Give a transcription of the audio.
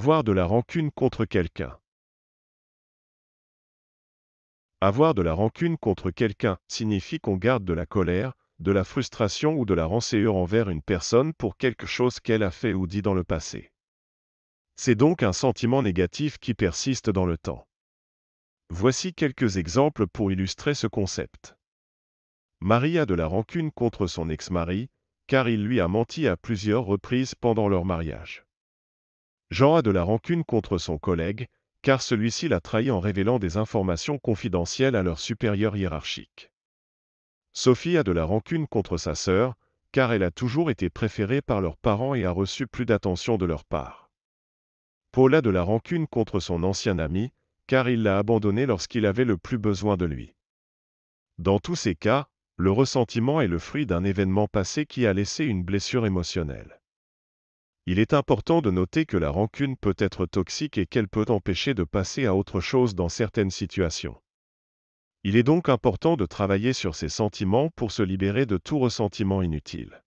Avoir de la rancune contre quelqu'un. Avoir de la rancune contre quelqu'un signifie qu'on garde de la colère, de la frustration ou de la rancœur envers une personne pour quelque chose qu'elle a fait ou dit dans le passé. C'est donc un sentiment négatif qui persiste dans le temps. Voici quelques exemples pour illustrer ce concept. Marie a de la rancune contre son ex-mari, car il lui a menti à plusieurs reprises pendant leur mariage. Jean a de la rancune contre son collègue, car celui-ci l'a trahi en révélant des informations confidentielles à leur supérieur hiérarchique. Sophie a de la rancune contre sa sœur, car elle a toujours été préférée par leurs parents et a reçu plus d'attention de leur part. Paul a de la rancune contre son ancien ami, car il l'a abandonné lorsqu'il avait le plus besoin de lui. Dans tous ces cas, le ressentiment est le fruit d'un événement passé qui a laissé une blessure émotionnelle. Il est important de noter que la rancune peut être toxique et qu'elle peut empêcher de passer à autre chose dans certaines situations. Il est donc important de travailler sur ses sentiments pour se libérer de tout ressentiment inutile.